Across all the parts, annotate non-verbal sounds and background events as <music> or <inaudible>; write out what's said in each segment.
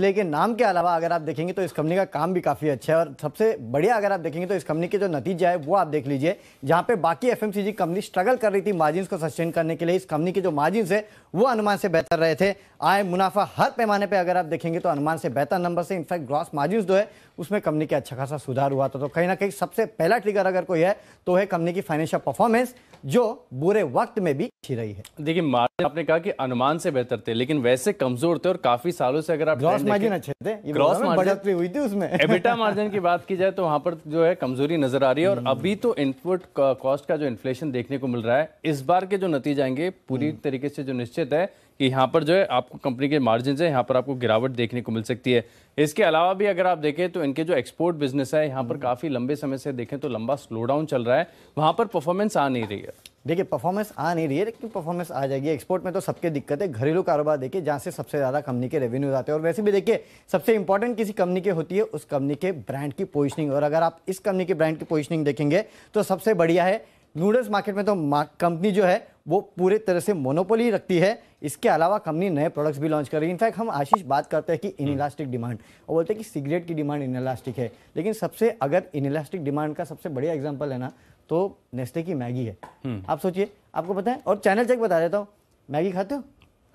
Display के नाम के अलावा अगर आप देखेंगे तो इस कंपनी का काम भी काफ़ी अच्छा है और सबसे बढ़िया अगर आप देखेंगे तो इस कंपनी के जो नतीजा है वो आप देख लीजिए जहाँ पे बाकी एफ कंपनी स्ट्रगल कर रही थी मार्जिन को सस्टेन करने के लिए इस कंपनी के जो मार्जिन है वो अनुमान से बेहतर रहे थे आए मुनाफा हर पैमाने पर अगर आप देखेंगे तो अनुमान से बेहतर नंबर से इनफैक्ट ग्रॉस मार्जिन जो है उसमें कंपनी के अच्छा खासा सुधार हुआ था तो कहीं ना कहीं सबसे पहला ट्रिगर अगर कोई है तो है कंपनी की फाइनेंशियल परफॉर्मेंस जो बुरे वक्त में भी अच्छी रही है देखिए मार्जिन आपने कहा कि अनुमान से बेहतर थे लेकिन वैसे कमजोर थे और काफी सालों से अगर आप मार्जिन अच्छे थे क्रॉस मार्जिन हुई थी उसमें एबिटा मार्जिन की बात की जाए तो वहां पर जो है कमजोरी नजर आ रही है और हम्म। अभी तो इनपुट कॉस्ट का जो इन्फ्लेशन देखने को मिल रहा है इस बार के जो नतीजे आएंगे पूरी हम्म। तरीके से जो निश्चित है कि यहाँ पर जो है आपको कंपनी के मार्जिन है यहाँ पर आपको गिरावट देखने को मिल सकती है इसके अलावा भी अगर आप देखें तो इनके जो एक्सपोर्ट बिजनेस है यहाँ पर हम्म। काफी लंबे समय से देखें तो लंबा स्लोडाउन चल रहा है वहां पर परफॉर्मेंस आ नहीं रही है देखिए परफॉर्मेंस आ नहीं रही है लेकिन परफॉर्मेंस आ जाएगी एक्सपोर्ट में तो सबके दिक्कत है घरेलू कारोबार देखिए जहाँ से सबसे ज़्यादा कंपनी के रेवेन्यूज आते हैं और वैसे भी देखिए सबसे इंपॉर्टेंट किसी कंपनी के होती है उस कंपनी के ब्रांड की पोजिशनिंग और अगर आप इस कंपनी के ब्रांड की पोजिशनिंग देखेंगे तो सबसे बढ़िया है नूडल्स मार्केट में तो कंपनी जो है वो पूरे तरह से मोनोपोली रखती है इसके अलावा कंपनी नए प्रोडक्ट्स भी लॉन्च कर रही है इनफैक्ट हम आशीष बात करते हैं कि इलास्टिक हम्म। डिमांड और बोलते हैं कि सिगरेट की डिमांड इनलास्टिक है लेकिन सबसे अगर इनइलास्टिक डिमांड का सबसे बढ़िया एग्जाम्पल है ना तो नेस्ले की मैगी है हम्म। आप सोचिए आपको पता है और चैनल चेक बता देता हूँ मैगी खाते हो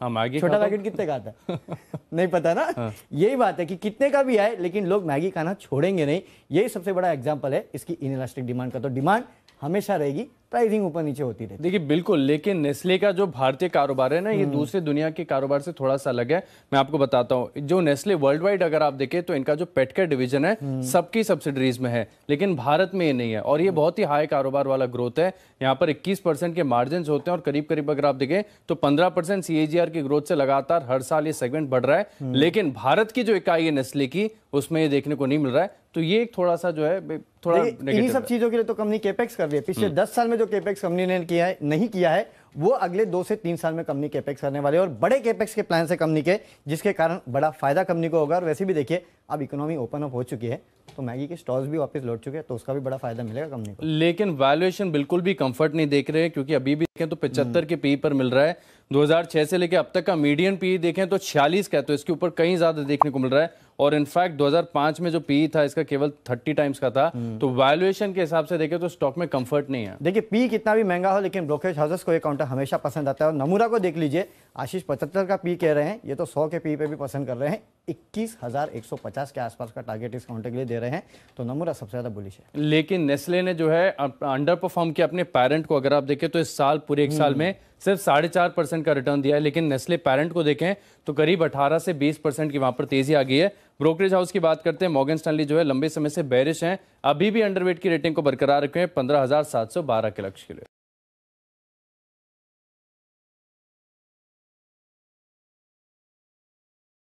हाँ मैगी छोटा पैकेट कितने का आता है <laughs> नहीं पता ना हाँ। यही बात है कि कितने का भी आए लेकिन लोग मैगी खाना छोड़ेंगे नहीं यही सबसे बड़ा एग्जाम्पल है इसकी इनलास्टिक डिमांड का तो डिमांड हमेशा रहेगी प्राइसिंग ऊपर नीचे होती रहती देखिए बिल्कुल लेकिन नेस्ले का जो भारतीय कारोबार है ना ये हम्म। दूसरे दुनिया के कारोबार से थोड़ा सा अलग है मैं आपको बताता हूँ जो नेस्ले वर्ल्ड वाइड अगर आप देखें तो इनका जो पेटकेयर डिवीजन है हम्म। सबकी सब्सिडरीज में है लेकिन भारत में ये नहीं है और ये हम्म। बहुत ही हाई कारोबार वाला ग्रोथ है यहाँ पर इक्कीस के मार्जिन होते हैं और करीब करीब अगर आप देखें तो पंद्रह परसेंट की ग्रोथ से लगातार हर साल ये सेगमेंट बढ़ रहा है लेकिन भारत की जो इकाई है नेस्ले की उसमें ये देखने को नहीं मिल रहा है तो ये एक थोड़ा सा जो है थोड़ा सब चीजों के लिए तो कंपनी केपेक्स कर रही है पिछले दस साल में में जो केपेक्स कंपनी ने किया है नहीं किया है वो अगले दो से तीन साल में कंपनी केपेक्स करने वाले और बड़े केपेक्स के प्लान से कंपनी के जिसके कारण बड़ा फायदा कंपनी को होगा और वैसे भी देखिए अब इकोनॉमी ओपन अप हो चुकी है तो मैगी के स्टॉल्स भी वापस लौट चुके हैं तो उसका भी बड़ा फायदा मिलेगा कंपनी को लेकिन वैल्यूएशन बिल्कुल भी कंफर्ट नहीं देख रहे हैं क्योंकि अभी भी देखें तो पिचहत्तर हम्म। के पी e पर मिल रहा है दो से लेकर अब तक का मीडियम पी e देखें तो छियालीस का है तो इसके ऊपर कहीं ज्यादा देखने को मिल रहा है और इनफैक्ट 2005 में जो पी था इसका केवल 30 टाइम्स का था हम्म। तो वैल्यूएशन के हिसाब से देखें तो स्टॉक में कंफर्ट नहीं है देखिए पी कितना भी महंगा हो लेकिन ब्रोकरेज हाउसेस को ये काउंटर हमेशा पसंद आता है और नमूरा को देख लीजिए आशीष पचहत्तर का पी कह रहे हैं ये तो सौ के पी पे भी पसंद कर रहे हैं इक्कीस हजार एक सौ पचास के आसपास का टारगेट इस काउंटर के लिए दे रहे हैं तो नमूरा सबसे ज्यादा बुलिश है लेकिन नेस्ले ने जो है अंडर परफॉर्म किया अपने पेरेंट को अगर आप देखें तो इस साल पूरे एक साल हम्म। में सिर्फ साढ़े चार परसेंट का रिटर्न दिया है लेकिन नेस्ले पेरेंट को देखें तो करीब अठारह से बीस परसेंट की वहां पर तेजी आ गई है ब्रोकरेज हाउस की बात करते हैं मॉगन स्टैनली जो है लंबे समय से बैरिश हैं अभी भी अंडरवेट की रेटिंग को बरकरार रखे हैं पंद्रह के लक्ष्य के लिए